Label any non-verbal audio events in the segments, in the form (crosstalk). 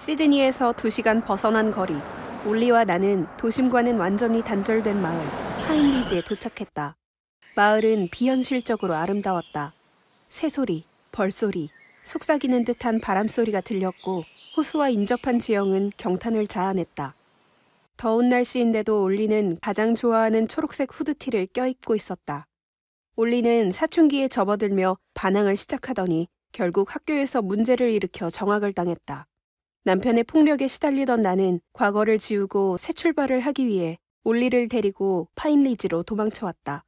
시드니에서 2시간 벗어난 거리. 올리와 나는 도심과는 완전히 단절된 마을 파인리지에 도착했다. 마을은 비현실적으로 아름다웠다. 새소리, 벌소리, 속삭이는 듯한 바람소리가 들렸고 호수와 인접한 지형은 경탄을 자아냈다. 더운 날씨인데도 올리는 가장 좋아하는 초록색 후드티를 껴입고 있었다. 올리는 사춘기에 접어들며 반항을 시작하더니 결국 학교에서 문제를 일으켜 정학을 당했다. 남편의 폭력에 시달리던 나는 과거를 지우고 새 출발을 하기 위해 올리를 데리고 파인리지로 도망쳐왔다.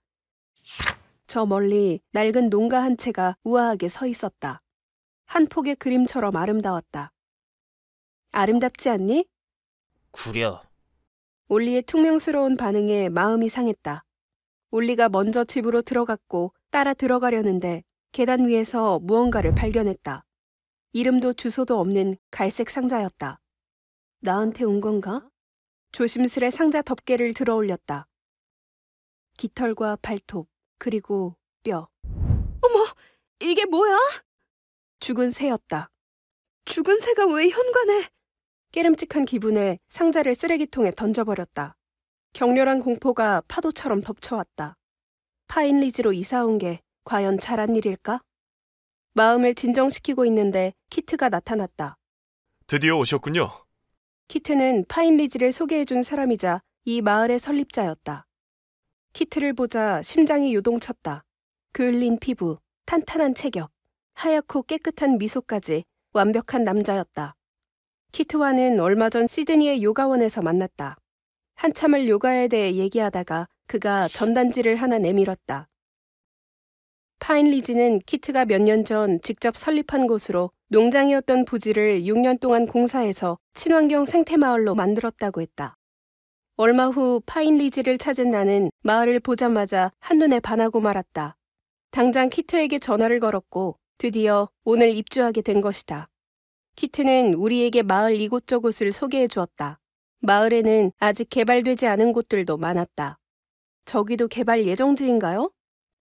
저 멀리 낡은 농가 한 채가 우아하게 서 있었다. 한 폭의 그림처럼 아름다웠다. 아름답지 않니? 구려. 올리의 퉁명스러운 반응에 마음이 상했다. 올리가 먼저 집으로 들어갔고 따라 들어가려는데 계단 위에서 무언가를 발견했다. 이름도 주소도 없는 갈색 상자였다. 나한테 온 건가? 조심스레 상자 덮개를 들어 올렸다. 깃털과 발톱, 그리고 뼈. 어머, 이게 뭐야? 죽은 새였다. 죽은 새가 왜 현관에? 깨름직한 기분에 상자를 쓰레기통에 던져버렸다. 격렬한 공포가 파도처럼 덮쳐왔다. 파인리지로 이사 온 게 과연 잘한 일일까? 마음을 진정시키고 있는데 키트가 나타났다. 드디어 오셨군요. 키트는 파인리지를 소개해준 사람이자 이 마을의 설립자였다. 키트를 보자 심장이 요동쳤다. 그을린 피부, 탄탄한 체격, 하얗고 깨끗한 미소까지 완벽한 남자였다. 키트와는 얼마 전 시드니의 요가원에서 만났다. 한참을 요가에 대해 얘기하다가 그가 전단지를 하나 내밀었다. 파인리지는 키트가 몇 년 전 직접 설립한 곳으로 농장이었던 부지를 6년 동안 공사해서 친환경 생태마을로 만들었다고 했다. 얼마 후 파인리지를 찾은 나는 마을을 보자마자 한눈에 반하고 말았다. 당장 키트에게 전화를 걸었고 드디어 오늘 입주하게 된 것이다. 키트는 우리에게 마을 이곳저곳을 소개해 주었다. 마을에는 아직 개발되지 않은 곳들도 많았다. 저기도 개발 예정지인가요?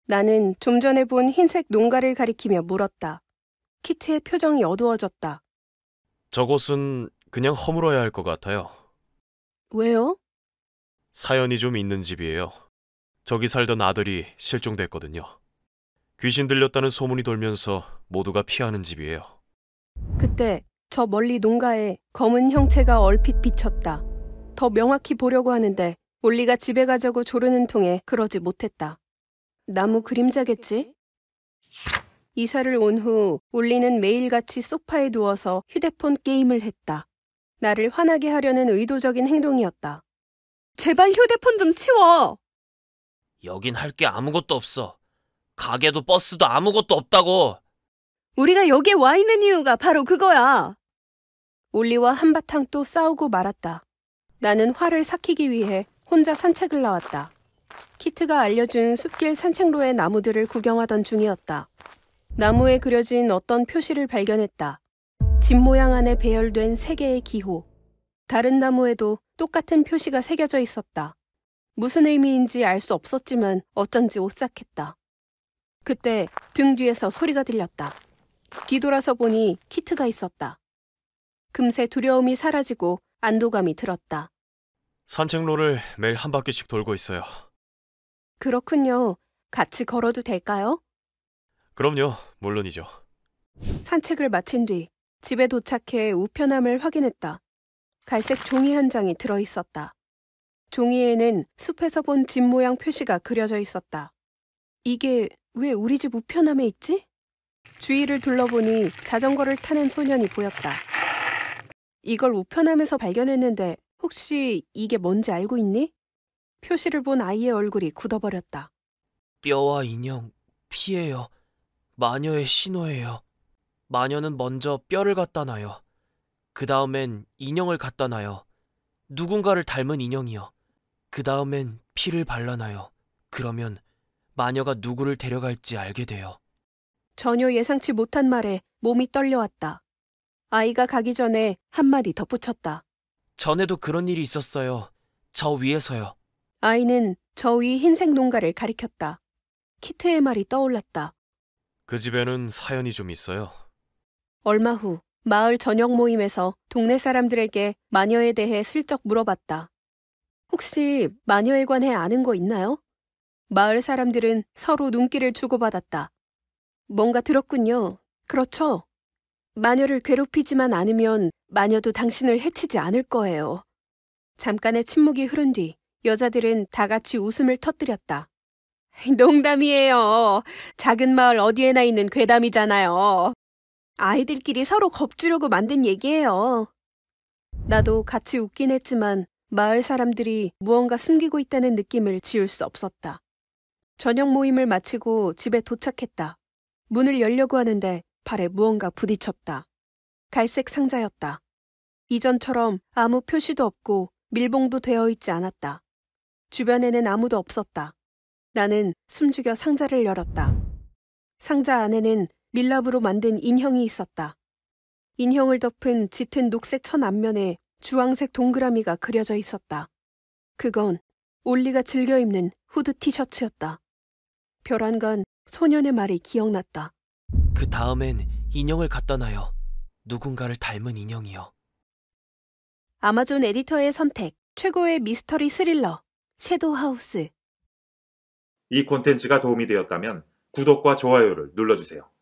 나는 좀 전에 본 흰색 농가를 가리키며 물었다. 키트의 표정이 어두워졌다. 저곳은 그냥 허물어야 할 것 같아요. 왜요? 사연이 좀 있는 집이에요. 저기 살던 아들이 실종됐거든요. 귀신 들렸다는 소문이 돌면서 모두가 피하는 집이에요. 그때 저 멀리 농가에 검은 형체가 얼핏 비쳤다. 더 명확히 보려고 하는데 올리가 집에 가자고 조르는 통에 그러지 못했다. 나무 그림자겠지? 이사를 온 후 올리는 매일같이 소파에 누워서 휴대폰 게임을 했다. 나를 화나게 하려는 의도적인 행동이었다. 제발 휴대폰 좀 치워! 여긴 할 게 아무것도 없어. 가게도 버스도 아무것도 없다고. 우리가 여기에 와 있는 이유가 바로 그거야. 올리와 한바탕 또 싸우고 말았다. 나는 화를 삭히기 위해 혼자 산책을 나왔다. 키트가 알려준 숲길 산책로의 나무들을 구경하던 중이었다. 나무에 그려진 어떤 표시를 발견했다. 집 모양 안에 배열된 세 개의 기호. 다른 나무에도 똑같은 표시가 새겨져 있었다. 무슨 의미인지 알 수 없었지만 어쩐지 오싹했다. 그때 등 뒤에서 소리가 들렸다. 뒤돌아서 보니 키트가 있었다. 금세 두려움이 사라지고 안도감이 들었다. 산책로를 매일 한 바퀴씩 돌고 있어요. 그렇군요. 같이 걸어도 될까요? 그럼요, 물론이죠. 산책을 마친 뒤 집에 도착해 우편함을 확인했다. 갈색 종이 한 장이 들어 있었다. 종이에는 숲에서 본 집 모양 표시가 그려져 있었다. 이게 왜 우리 집 우편함에 있지? 주위를 둘러보니 자전거를 타는 소년이 보였다. 이걸 우편함에서 발견했는데 혹시 이게 뭔지 알고 있니? 표시를 본 아이의 얼굴이 굳어버렸다. 뼈와 인형, 피예요. 마녀의 신호예요. 마녀는 먼저 뼈를 갖다 놔요. 그 다음엔 인형을 갖다 놔요. 누군가를 닮은 인형이요. 그 다음엔 피를 발라놔요. 그러면 마녀가 누구를 데려갈지 알게 돼요. 전혀 예상치 못한 말에 몸이 떨려왔다. 아이가 가기 전에 한마디 덧붙였다. 전에도 그런 일이 있었어요. 저 위에서요. 아이는 저위 흰색 농가를 가리켰다. 키트의 말이 떠올랐다. 그 집에는 사연이 좀 있어요. 얼마 후 마을 저녁 모임에서 동네 사람들에게 마녀에 대해 슬쩍 물어봤다. 혹시 마녀에 관해 아는 거 있나요? 마을 사람들은 서로 눈길을 주고받았다. 뭔가 들었군요. 그렇죠? 마녀를 괴롭히지만 않으면 마녀도 당신을 해치지 않을 거예요. 잠깐의 침묵이 흐른 뒤 여자들은 다 같이 웃음을 터뜨렸다. (laughs) 농담이에요. 작은 마을 어디에나 있는 괴담이잖아요. 아이들끼리 서로 겁주려고 만든 얘기예요. 나도 같이 웃긴 했지만 마을 사람들이 무언가 숨기고 있다는 느낌을 지울 수 없었다. 저녁 모임을 마치고 집에 도착했다. 문을 열려고 하는데 발에 무언가 부딪혔다. 갈색 상자였다. 이전처럼 아무 표시도 없고 밀봉도 되어 있지 않았다. 주변에는 아무도 없었다. 나는 숨죽여 상자를 열었다. 상자 안에는 밀랍으로 만든 인형이 있었다. 인형을 덮은 짙은 녹색 천 앞면에 주황색 동그라미가 그려져 있었다. 그건 올리가 즐겨 입는 후드 티셔츠였다. 별안간 소년의 말이 기억났다. 그 다음엔 인형을 갖다 놔요. 누군가를 닮은 인형이요. 아마존 에디터의 선택, 최고의 미스터리 스릴러. 섀도우하우스 이 콘텐츠가 도움이 되었다면 구독과 좋아요를 눌러주세요.